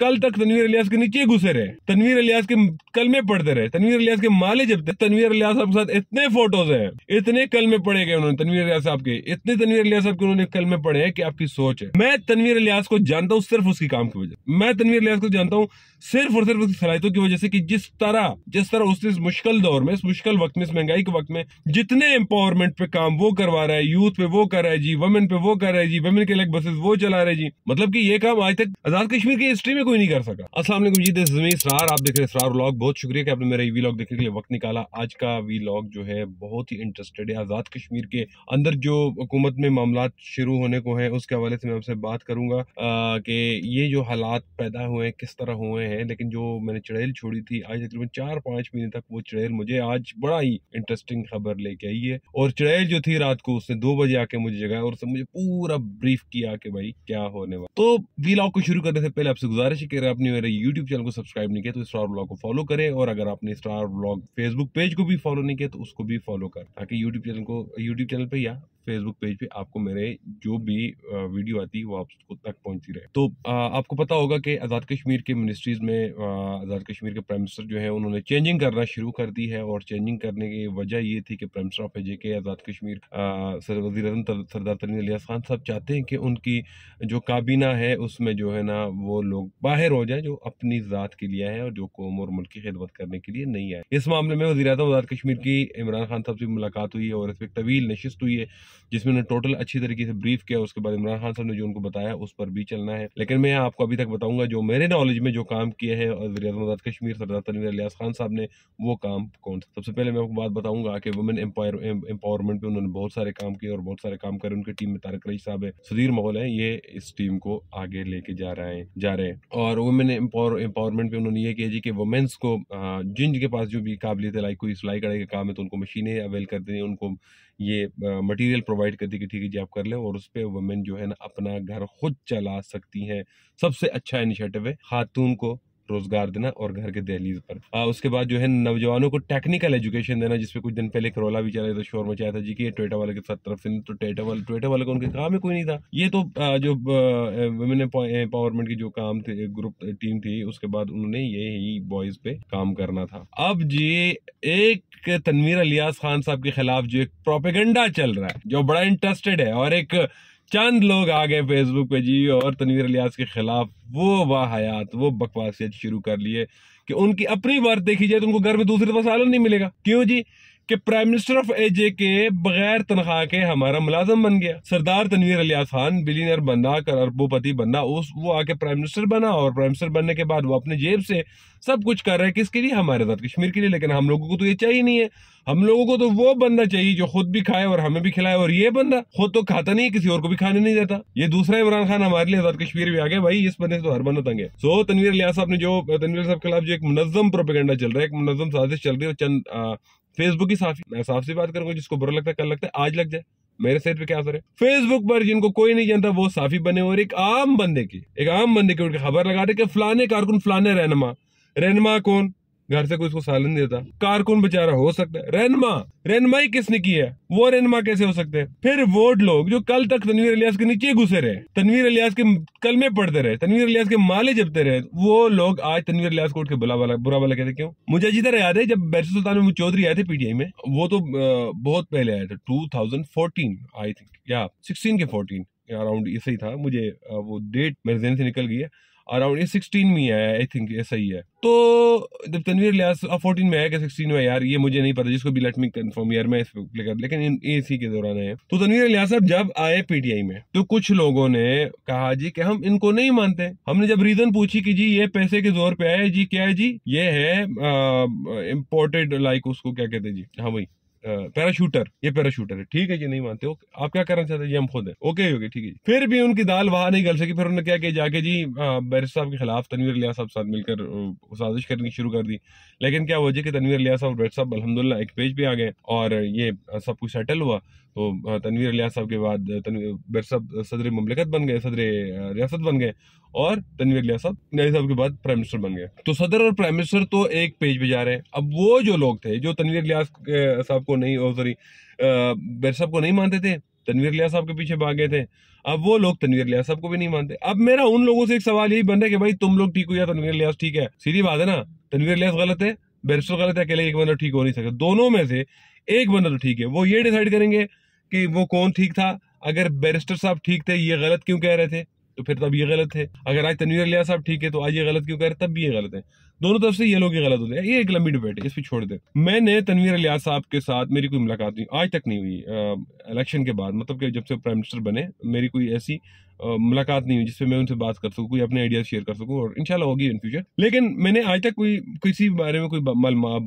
कल तक तनवीर अलियास के नीचे घुसे रहे तनवीर अलियास के कल में पढ़ते रहे तनवीर अलियास के माले जब तक तनवीर अलियास साहब के साथ इतने फोटोज हैं इतने कल में पड़े गए उन्होंने तनवीर अलियास साहब के इतने तनवीर अलियास साहब के उन्होंने कल में पढ़े हैं कि आपकी सोच है मैं तनवीर अलियास को जानता हूँ सिर्फ उसकी काम की वजह मैं तनवीर अलियास को जानता हूँ सिर्फ और सिर्फ उसकी सलाहितों की वजह से कि जिस तरह जिस तरह उसने इस मुश्किल दौर में इस मुश्किल वक्त में इस महंगाई के वक्त में जितने एम्पावरमेंट पे काम वो करवा रहा है यूथ पे वो कर रहा है जी वमेन पे वो कर रहा है जी वमेन के लिए बसेस वो चला रहे जी मतलब की ये काम आज तक आजाद कश्मीर की हिस्ट्री में कोई नहीं कर सका असला जी दिस इसरार आप देख रहे हैं इसरार व्लॉग बहुत शुक्रिया कि आपने मेरा ये व्लॉग देखने के लिए वक्त निकाला आज का व्लॉग जो है बहुत ही इंटरेस्टेड है आज़ाद कश्मीर के अंदर जो हुकूमत में मामला शुरू होने को है उसके हवाले से मैं आपसे बात करूंगा कि ये जो हालात पैदा हुए हैं किस तरह हुए हैं लेकिन जो मैंने चढ़ेल छोड़ी थी आज तकरीबन चार पाँच महीने तक वो चढ़ेल मुझे आज बड़ा ही इंटरेस्टिंग खबर लेके आई है और चढ़ेल जो थी रात को उसने दो बजे आके मुझे जगाया और उसने मुझे पूरा ब्रीफ किया कि भाई क्या होने वाला तो वी को शुरू करने से पहले आपसे गुजार गुजारिश कर रहा आपने मेरे यूट्यूब चैनल को सब्सक्राइब नहीं किया तो स्टार ब्लॉग को फॉलो करें और अगर आपने स्टार ब्लॉग फेसबुक पेज को भी फॉलो नहीं किया तो उसको भी फॉलो कर ताकि यूट्यूब चैनल को यूट्यूब चैनल पर या फेसबुक पेज पे आपको मेरे जो भी वीडियो आती है वो आपको तक पहुंचती रहे तो आपको पता होगा कि आज़ाद कश्मीर के मिनिस्ट्रीज में आज़ाद कश्मीर के प्राइम मिनिस्टर जो है उन्होंने चेंजिंग करना शुरू कर दी है और चेंजिंग करने की वजह ये थी कि प्राइम मिनिस्टर ऑफ जे के आज़ाद कश्मीर वजी अजम सरदार तरीन अलिया खान साहब चाहते हैं कि उनकी जो काबीना है उसमें जो है ना वो लोग बाहर हो जाए जो अपनी ज़ात के लिए है और जो कौम और मुल्क की खिदमत करने के लिए नहीं आए इस मामले में वजी अजम आज़ाद कश्मीर की इमरान खान साहब से मुलाकात हुई है और इस पर तवील नशस्त हुई है जिसमें उन्होंने टोटल अच्छी तरीके से ब्रीफ किया उसके बाद इमरान खान साहब ने जो उनको बताया उस पर भी चलना है लेकिन मैं आपको अभी तक बताऊंगा जो मेरे नॉलेज में जो काम किया है वजी आजाद कश्मीर सरदार तनवीर अलियास खान साहब ने वो काम कौन सा सबसे पहले मैं आपको बात बताऊंगा कि वुमेन एम्पावरमेंट पे उन्होंने बहुत सारे काम किए और बहुत सारे काम करे उनकी टीम में तारक रही साहब है सुधीर माहौल है ये इस टीम को आगे लेके जा रहे हैं जा रहे हैं और वुमेन एम्पावरमेंट पे उन्होंने ये किया जी कि वुमेन्स को जिन के पास जो भी काबिलियत है लाइक कोई सिलाई कढ़ाई का काम है तो उनको मशीनें अवेल कर दें उनको ये मटेरियल प्रोवाइड कर दी कि ठीक है जी आप कर लें और उस पर वुमेन जो है ना अपना घर खुद चला सकती हैं सबसे अच्छा इनिशिएटिव है खातून को रोजगार देना और घर के दहलीज पर आ, उसके बाद जो है नौजवानों को टेक्निकल एजुकेशन देना जिसपे कुछ दिन पहले करोला भी चला था शोर मचाया था जी की ट्वेटा वाले के साथ तरफ से तो ट्वेटा वाले ट्वेटा वाले को उनके काम ही कोई नहीं था ये तो आ, जो वुमेन एम्पावरमेंट की जो काम थे ग्रुप टीम थी उसके बाद उन्होंने ये ही बॉयज पे काम करना था अब जी एक तनवीर अलियास खान साहब के खिलाफ जो एक प्रोपेगेंडा चल रहा है जो बड़ा इंटरेस्टेड है और एक चंद लोग आ गए फेसबुक पे जी और तनवीर अलियास के खिलाफ वो वाहयात वो बकवासियत शुरू कर लिए कि उनकी अपनी बात देखी जाए तो उनको घर में दूसरे दफा तो सालन नहीं मिलेगा क्यों जी कि प्राइम मिनिस्टर ऑफ एजे के बगैर तनख्वाह के हमारा मुलाजम बन गया सरदार तनवीर अलिया खान बिलीनियर बंदा कर अरबोपति बंदा उस वो आके प्राइम मिनिस्टर बना और प्राइम मिनिस्टर बनने के बाद वो अपने जेब से सब कुछ कर रहा है किसके लिए हमारे साथ कश्मीर के लिए लेकिन हम लोगों को तो ये चाहिए नहीं है हम लोगों को तो वो बंदा चाहिए जो खुद भी खाए और हमें भी खिलाए और ये बंदा खुद तो खाता नहीं किसी और को भी खाने नहीं देता ये दूसरा इमरान खान हमारे लिए आज़ाद कश्मीर भी आ गया भाई इस बंदे से तो हर बंदा तंग है सो तनवीर लिया साहब ने जो तनवीर साहब के खिलाफ जो एक मुनजम प्रोपेगेंडा चल रहा है एक मुनजम साजिश चल रही है चंद फेसबुक ही साफ मैं साफ सी बात करूंगा जिसको बुरा लगता है कल लगता है आज लग जाए मेरे सेहत पे क्या असर है फेसबुक पर जिनको कोई नहीं जानता वो साफी बने और एक आम बंदे की एक आम बंदे की उनकी खबर लगा रहे कि फलाने कारकुन फलाने रहनमा रहनमा कौन घर से कोई उसको सालन देता कार कौन बेचारा हो सकता है रहनमा रहनमा ही किसने की है वो रहनमा कैसे हो सकते हैं फिर वोट लोग जो कल तक तनवीर अलियास के नीचे घुसे रहे तनवीर अलियास के कल में पढ़ते रहे तनवीर अलियास के माले जबते रहे वो लोग आज तनवीर अलियास कोर्ट के बुला वाला बुरा वाला कहते क्यों मुझे अच्छी तरह याद है जब बैरिस्टर सुल्तान में चौधरी आए थे पीटीआई में वो तो बहुत पहले आया था टू आई थिंक या सिक्सटीन के फोर्टीन अराउंड ऐसे ही था मुझे वो डेट मेरे जहन से निकल गई है अराउंड ये सिक्सटीन में है आई थिंक ऐसा ही है तो जब तनवीर लिहाज फोर्टीन में है क्या सिक्सटीन में यार ये मुझे नहीं पता जिसको भी लेट मी कन्फर्म यार मैं इस लेकर लेकिन ए सी के दौरान है तो तनवीर लिहाज साहब जब आए पीटीआई में तो कुछ लोगों ने कहा जी कि हम इनको नहीं मानते हमने जब रीजन पूछी कि जी ये पैसे के जोर पे आए जी क्या है जी ये है इम्पोर्टेड लाइक उसको क्या कहते जी हाँ भाई पैराशूटर ये पैराशूटर है ठीक है ये नहीं मानते हो आप क्या करना चाहते हैं ये हम खुद है ओके ओके ठीक है फिर भी उनकी दाल वहां नहीं गल सकी फिर उन्होंने क्या किया जाके जी बैरिस साहब के खिलाफ तनवीर लिया साहब साथ मिलकर साजिश करनी शुरू कर दी लेकिन क्या वजह कि तनवीर लिया साहब बैरिस साहब अलहमदुल्ला एक पेज पे आ गए और ये सब कुछ सेटल हुआ तो तनवीर लिया साहब के बाद तनवीर बैरिस साहब सदर ममलिकत बन गए सदर रियासत बन गए और तनवीर लिया साहब नई साहब के बाद प्राइम मिनिस्टर बन गए तो सदर और प्राइम मिनिस्टर तो एक पेज पे जा रहे हैं अब वो जो लोग थे जो तनवीर लिया साहब को नहीं सॉरी बैर साहब को नहीं मानते थे तनवीर लिया साहब के पीछे भागे थे अब वो लोग तनवीर लिया साहब को भी नहीं मानते अब मेरा उन लोगों से एक सवाल यही बन रहा है कि भाई तुम लोग ठीक हो या तनवीर लियास ठीक है सीधी बात है ना तनवीर लियास गलत है बैरिस्टर गलत है अकेले एक बंदा ठीक हो नहीं सकता दोनों में से एक बंदा तो ठीक है वो ये डिसाइड करेंगे कि वो कौन ठीक था अगर बैरिस्टर साहब ठीक थे ये गलत क्यों कह रहे थे तो फिर तब ये गलत है अगर आज तनवीर अलिया साहब ठीक है तो आज ये गलत क्यों कह रहे तब भी ये गलत है दोनों तरफ से ये लोग गलत होते हैं ये एक लंबी डिबेट है इस पर छोड़ दे मैंने तनवीर अलिया साहब के साथ मेरी कोई मुलाकात नहीं आज तक नहीं हुई इलेक्शन के बाद मतलब कि जब से प्राइम मिनिस्टर बने मेरी कोई ऐसी मुलाकात नहीं हुई जिससे मैं उनसे बात कर सकूँ कोई अपने आइडियाज शेयर कर सकूँ और इनशाला होगी इन फ्यूचर लेकिन मैंने आज तक कोई किसी बारे में कोई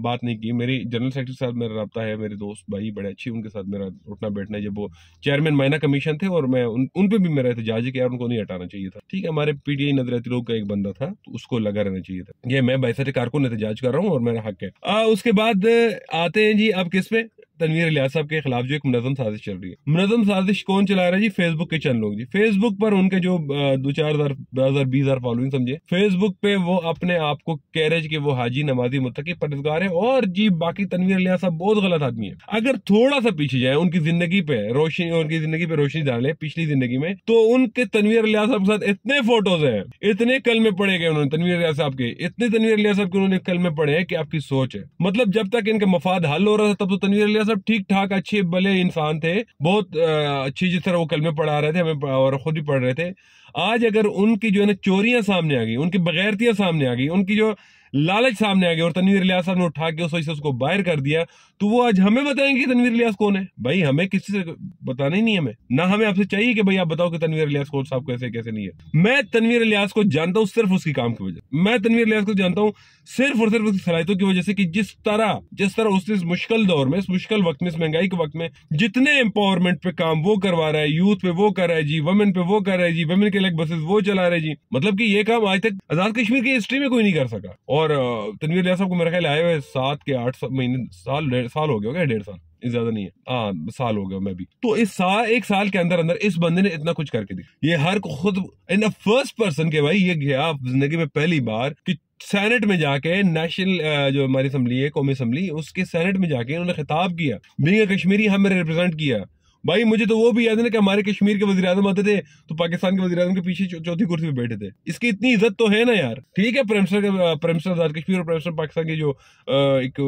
बात नहीं की मेरे जनरल सेक्रेटरी साहब मेरा रबता है मेरे दोस्त भाई बड़े अच्छे उनके साथ मेरा उठना बैठना जब वो चेयरमैन मायना कमीशन थे और मैं उन, पर भी मेरा एहतजाज है कि यार उनको नहीं हटाना चाहिए था ठीक है हमारे पीटीआई नजरती लोग का एक बंदा था तो उसको लगा रहना चाहिए था ये मैं बैसठ कारकुन एहतजाज कर रहा हूँ और मेरा हक है उसके बाद आते हैं जी आप किस पे तनवीर लियाज साहब के खिलाफ जो एक मुनजम साजिश चल रही है मुनजम साजिश कौन चला रहा है जी फेसबुक के चंद लोग जी फेसबुक पर उनके जो दो चार हजार हजार बीस हजार फॉलोइंग समझे फेसबुक पे वो अपने आप को कह रहे की वो हाजी नमाजी मुतकी परहेजगार है और जी बाकी तनवीर लिया साहब बहुत गलत आदमी है अगर थोड़ा सा पीछे जाए उनकी जिंदगी पे रोशनी उनकी जिंदगी पे रोशनी डाले पिछली जिंदगी में तो उनके तनवीर लिया साहब के साथ इतने फोटोज है इतने कल में पड़े गए उन्होंने तनवीर लिया साहब के इतने तनवीर लिया साहब के उन्होंने कल में पड़े हैं कि आपकी सोच है मतलब जब तक इनका मफाद हल हो रहा था तब तो तनवीर लिया मतलब ठीक ठाक अच्छे भले इंसान थे बहुत अच्छी जिस तरह वो कलमे पढ़ा रहे थे हमें और खुद ही पढ़ रहे थे आज अगर उनकी जो है ना चोरियां सामने आ गई उनकी बगैरतियां सामने आ गई उनकी जो लालच सामने आ गई और तनवीर लिया साहब ने उठा के उस वजह से उसको बाहर कर दिया तो वो आज हमें बताएंगे कि तनवीर लियास कौन है भाई हमें किसी से बताना ही नहीं हमें ना हमें आपसे चाहिए कि भाई आप बताओ कि तनवीर लियास कौन साहब कैसे कैसे नहीं है मैं तनवीर लियास को जानता हूँ सिर्फ उसकी काम की वजह मैं तनवीर लियास को जानता हूँ सिर्फ और सिर्फ उसकी सलाहितों की वजह से कि जिस तरह जिस तरह उसने इस मुश्किल दौर में इस मुश्किल वक्त में इस महंगाई के वक्त में जितने एम्पावरमेंट पे काम वो करवा रहा है यूथ पे वो कर रहा है जी वमेन पे वो कर रहा है जी वमेन के इलेक्ट बसेस वो चला रहे जी मतलब कि ये काम आज तक आजाद कश्मीर की हिस्ट्री में कोई नहीं कर सका और तनवीर लिया साहब को मेरा ख्याल आए हुए सात के आठ सा, महीने साल डेढ़ साल हो गया डेढ़ साल ज्यादा नहीं है हाँ साल हो गया मैं भी तो इस साल एक साल के अंदर अंदर इस बंदे ने इतना कुछ करके दिया ये हर खुद इन फर्स्ट पर्सन के भाई ये गया जिंदगी में पहली बार कि सेनेट में जाके नेशनल जो हमारी असम्बली है कौमी असम्बली उसके सेनेट में जाके उन्होंने खिताब किया बींग कश्मीरी हमें रिप्रेजेंट किया भाई मुझे तो वो भी याद है ना कि हमारे कश्मीर के वजी अजम आते थे तो पाकिस्तान के वजी अजम के पीछे चौथी कुर्सी पे बैठे थे इसकी इतनी इज्जत तो है ना यार ठीक है प्रेमस्टर प्रेमस्टर आजाद कश्मीर और प्रेमस्टर पाकिस्तान के जो एक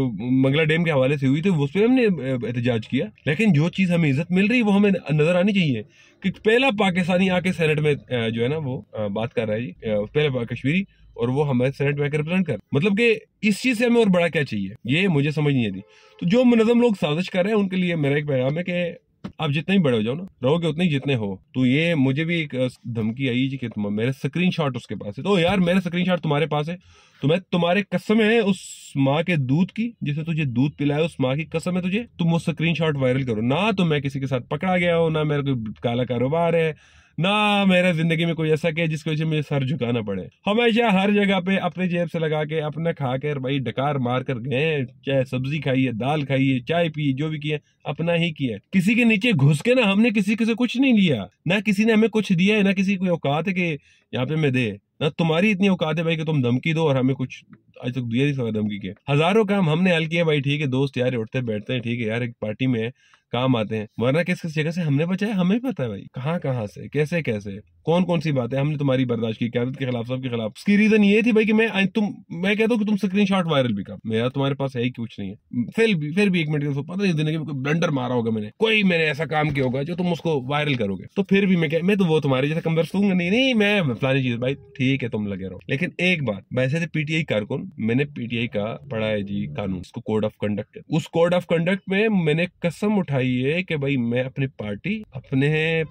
मंगला डैम के हवाले से हुई थी उस पर हमने एहतजाज किया लेकिन जो चीज़ हमें इज्जत मिल रही है वो हमें नजर आनी चाहिए कि पहला पाकिस्तानी आके सेनेट में जो है ना वो बात कर रहा है जी पहले कश्मीरी और वो हमारे सेनेट में रिप्रेजेंट कर मतलब कि इस चीज से हमें और बड़ा क्या चाहिए ये मुझे समझ नहीं आती तो जो मुनजम लोग साजिश कर रहे हैं उनके लिए मेरा एक पैगाम है कि आप जितने बड़े हो जाओ ना रहोगे उतने जितने हो तो ये मुझे भी एक धमकी आई जी कि तुम मेरा स्क्रीन उसके पास है तो यार मेरा स्क्रीन तुम्हारे पास है तो मैं तुम्हारे कसम है उस माँ के दूध की जिसे तुझे दूध पिलाया उस माँ की कसम है तुझे तुम वो स्क्रीन वायरल करो ना तो मैं किसी के साथ पकड़ा गया हो ना मेरा कोई काला कारोबार है ना मेरा जिंदगी में कोई ऐसा किया जिसकी वजह मुझे सर झुकाना पड़े हमेशा हर जगह पे अपने जेब से लगा के अपना खा कर भाई डकार मार कर गए चाहे सब्जी खाइए दाल खाइए चाय पिए जो भी किए अपना ही किया किसी के नीचे घुस के ना हमने किसी से कुछ नहीं लिया ना किसी ने हमें कुछ दिया है ना किसी कोई औकात है कि यहाँ पे मैं दे ना तुम्हारी इतनी औकात है भाई कि तुम धमकी दो और हमें कुछ आज तक दिया नहीं सका धमकी के हजारों काम हमने हल किया भाई ठीक है दोस्त यार उठते बैठते हैं ठीक है यार एक पार्टी में काम आते हैं वरना किस किस जगह से हमने बचाया हमें पता है भाई कहाँ कहाँ से कैसे कैसे कौन कौन सी बातें हमने तुम्हारी बर्दाश्त की क्या के खिलाफ सबके खिलाफ उसकी रीजन ये थी भाई कि मैं तुम मैं कहता हूँ कि तुम स्क्रीन शॉट वायरल भी कर मेरा तुम्हारे पास है ही कुछ नहीं है फिर भी फिर भी एक मिनट पता नहीं जिंदगी में ब्लंडर मारा होगा मैंने कोई मैंने ऐसा काम किया होगा जो तुम उसको वायरल करोगे तो फिर भी मैं कह, मैं तो वो तुम्हारे जैसे कमर दूंगा नहीं नहीं मैं फलानी चीज भाई ठीक है तुम लगे रहो लेकिन एक बात वैसे थे पीटीआई कारकुन मैंने पीटीआई का पढ़ा है जी कानून उसको कोड ऑफ कंडक्ट उस कोड ऑफ कंडक्ट में मैंने कसम उठाई चाहिए कि भाई मैं अपनी पार्टी अपने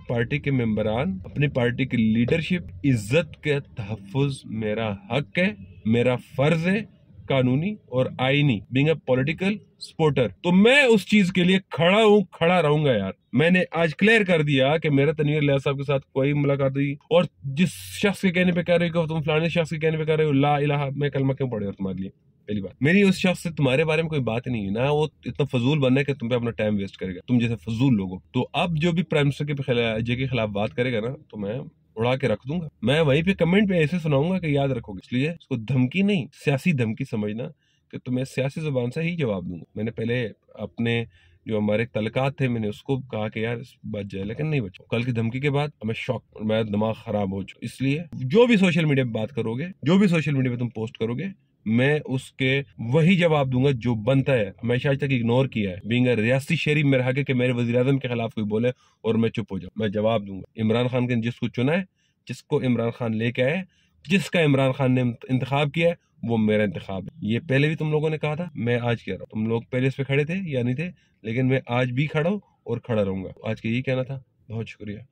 पार्टी के मेम्बरान अपनी पार्टी की लीडरशिप इज्जत के तहफ़ मेरा हक है मेरा फर्ज है कानूनी और आईनी बिंग अ पॉलिटिकल स्पोर्टर तो मैं उस चीज के लिए खड़ा हूँ खड़ा रहूंगा यार मैंने आज क्लियर कर दिया कि मेरा तनवीर लिया साहब के साथ कोई मुलाकात हुई और जिस शख्स के कहने पे कह रहे हो तुम फलाने शख्स के कहने पे कह रहे हो ला इला मैं कलमा क्यों रहा तुम्हारे लिए पहली बात मेरी उस शख्स से तुम्हारे बारे में कोई बात नहीं है ना वो इतना फजूल बनना है कि तुम पे अपना टाइम वेस्ट करेगा तुम जैसे फजूल लोगों तो अब जो भी प्राइम मिनिस्टर के जे के खिलाफ बात करेगा ना तो मैं उड़ा के रख दूंगा मैं वहीं पे कमेंट पे ऐसे सुनाऊंगा कि याद रखोगे इसलिए उसको धमकी नहीं सियासी धमकी समझना कि तुम्हें सियासी जुबान से ही जवाब दूंगा मैंने पहले अपने जो हमारे तलकात थे मैंने उसको कहा कि यार बच बात जाए लेकिन नहीं बचो कल की धमकी के बाद हमें शौक मेरा दिमाग खराब हो चुका इसलिए जो भी सोशल मीडिया पे बात करोगे जो भी सोशल मीडिया पे तुम पोस्ट करोगे मैं उसके वही जवाब दूंगा जो बनता है हमेशा आज तक इग्नोर किया है बींग रियासी शरीफ में रहा कि मेरे वजी के खिलाफ कोई बोले और मैं चुप हो जाऊँ मैं जवाब दूंगा इमरान खान के जिसको चुना है जिसको इमरान खान लेके आए जिसका इमरान खान ने इंतखा किया है वो मेरा इंतखब है ये पहले भी तुम लोगों ने कहा था मैं आज कह रहा हूँ तुम लोग पहले इस पे खड़े थे या नहीं थे लेकिन मैं आज भी खड़ा हूँ और खड़ा रहूंगा आज का यही कहना था बहुत शुक्रिया